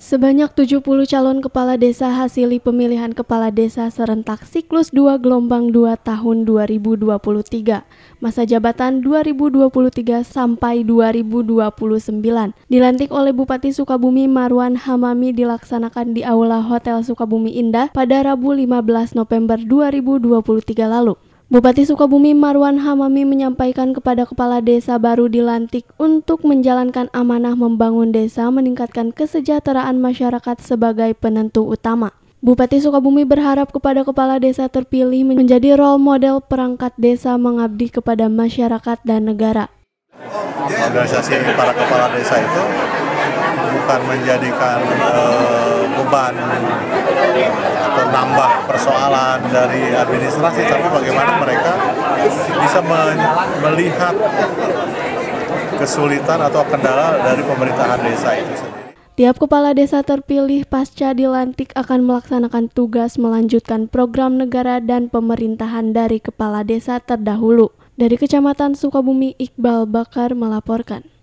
Sebanyak 70 calon kepala desa hasil pemilihan kepala desa serentak siklus 2 gelombang 2 tahun 2023, masa jabatan 2023 sampai 2029. Dilantik oleh Bupati Sukabumi Marwan Hamami dilaksanakan di Aula Hotel Sukabumi Indah pada Rabu 15 November 2023 lalu. Bupati Sukabumi Marwan Hamami menyampaikan kepada kepala desa baru dilantik untuk menjalankan amanah membangun desa meningkatkan kesejahteraan masyarakat sebagai penentu utama. Bupati Sukabumi berharap kepada kepala desa terpilih menjadi role model perangkat desa mengabdi kepada masyarakat dan negara. Organisasi para kepala desa itu bukan menjadikan eh, beban atau nambah persoalan dari administrasi tapi bagaimana mereka bisa melihat kesulitan atau kendala dari pemerintahan desa itu sendiri. Tiap kepala desa terpilih pasca dilantik akan melaksanakan tugas melanjutkan program negara dan pemerintahan dari kepala desa terdahulu. Dari Kecamatan Sukabumi, Iqbal Bakar melaporkan.